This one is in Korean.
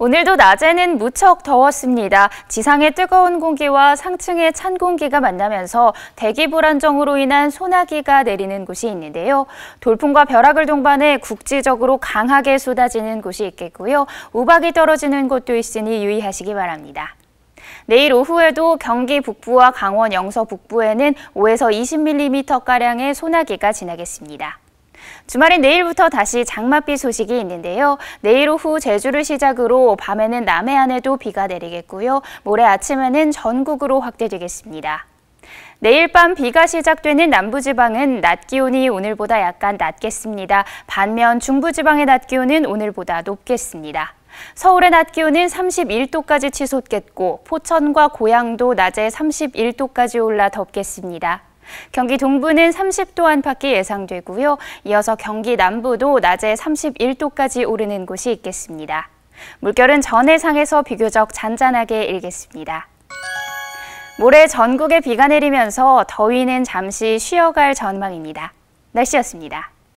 오늘도 낮에는 무척 더웠습니다. 지상의 뜨거운 공기와 상층의 찬 공기가 만나면서 대기 불안정으로 인한 소나기가 내리는 곳이 있는데요. 돌풍과 벼락을 동반해 국지적으로 강하게 쏟아지는 곳이 있겠고요. 우박이 떨어지는 곳도 있으니 유의하시기 바랍니다. 내일 오후에도 경기 북부와 강원 영서 북부에는 5에서 20mm가량의 소나기가 지나겠습니다. 주말인 내일부터 다시 장맛비 소식이 있는데요. 내일 오후 제주를 시작으로 밤에는 남해안에도 비가 내리겠고요. 모레 아침에는 전국으로 확대되겠습니다. 내일 밤 비가 시작되는 남부지방은 낮 기온이 오늘보다 약간 낮겠습니다. 반면 중부지방의 낮 기온은 오늘보다 높겠습니다. 서울의 낮 기온은 31도까지 치솟겠고 포천과 고양도 낮에 31도까지 올라 덥겠습니다. 경기 동부는 30도 안팎이 예상되고요. 이어서 경기 남부도 낮에 31도까지 오르는 곳이 있겠습니다. 물결은 전해상에서 비교적 잔잔하게 일겠습니다. 모레 전국에 비가 내리면서 더위는 잠시 쉬어갈 전망입니다. 날씨였습니다.